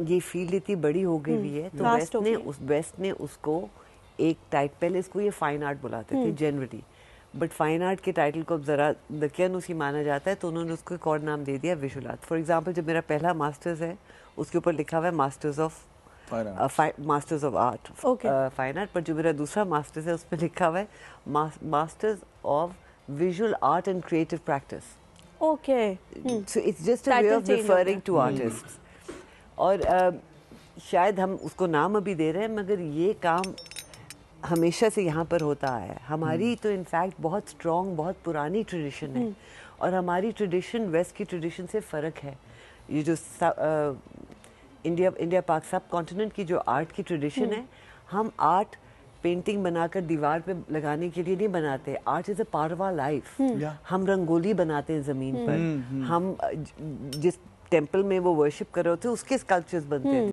ये फील इतनी बड़ी हो गई हुई है तो वेस्ट hmm. ने उस वेस्ट ने उसको एक टाइट पहले इसको ये फाइन आर्ट बुलाते थे जनरली बट फाइन आर्ट के टाइटल को अब ज़रा दकियन उसी माना जाता है तो उन्होंने उसको एक और नाम दे दिया विजुअल आर्ट फॉर एग्जाम्पल जब मेरा पहला मास्टर्स है उसके ऊपर लिखा हुआ है masters of masters of art fine art पर जो मेरा दूसरा मास्टर्स है उस पर लिखा हुआ है masters of visual art and creative practice okay so it's just a way of referring to to hmm. और आ, शायद हम उसको नाम अभी दे रहे हैं मगर ये काम हमेशा से यहाँ पर होता है हमारी हम्म। तो इनफैक्ट बहुत स्ट्रॉन्ग बहुत पुरानी ट्रेडिशन है हम्म। और हमारी ट्रेडिशन वेस्ट की ट्रेडिशन से फ़र्क है ये जो आ, इंडिया इंडिया पाक सब कॉन्टिनेंट की जो आर्ट की ट्रेडिशन हम्म। है हम आर्ट पेंटिंग बनाकर दीवार पे लगाने के लिए नहीं बनाते art is a part of life हम रंगोली बनाते हैं ज़मीन पर हम जिस टेम्पल में वो वर्शिप कर रहे होते उसके स्कल्पचर्स बनते हैं हम्म।